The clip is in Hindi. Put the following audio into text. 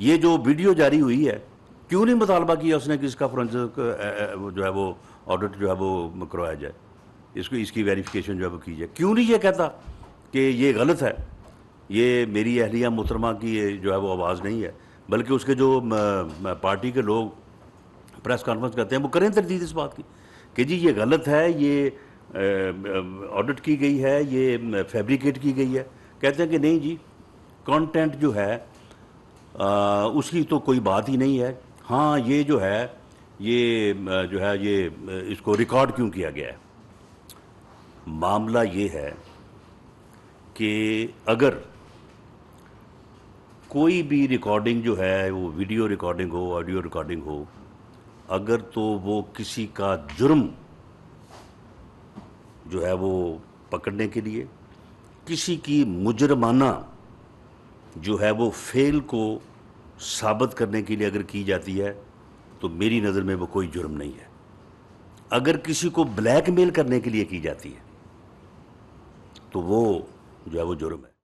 ये जो वीडियो जारी हुई है क्यों नहीं मुतालबा किया उसने कि इसका फोरेंसिक जो है वो ऑडिट जो है वो करवाया जाए इसको इसकी वेरिफिकेशन जो है वो की जाए क्यों नहीं ये कहता कि ये गलत है ये मेरी अहलिया मुहतरमा की जो है वो आवाज़ नहीं है बल्कि उसके जो पार्टी के लोग प्रेस कॉन्फ्रेंस करते हैं वो करें तरदीद इस बात की कि जी ये गलत है ये ऑडिट की गई है ये फैब्रिकेट की गई है कहते हैं कि नहीं जी कंटेंट जो है आ, उसकी तो कोई बात ही नहीं है हाँ ये जो है ये जो है ये इसको रिकॉर्ड क्यों किया गया है मामला ये है कि अगर कोई भी रिकॉर्डिंग जो है वो वीडियो रिकॉर्डिंग हो ऑडियो रिकॉर्डिंग हो अगर तो वो किसी का जुर्म जो है वो पकड़ने के लिए किसी की मुजरमाना जो है वो फेल को साबित करने के लिए अगर की जाती है तो मेरी नज़र में वो कोई जुर्म नहीं है अगर किसी को ब्लैकमेल करने के लिए की जाती है तो वो जो है वो जुर्म है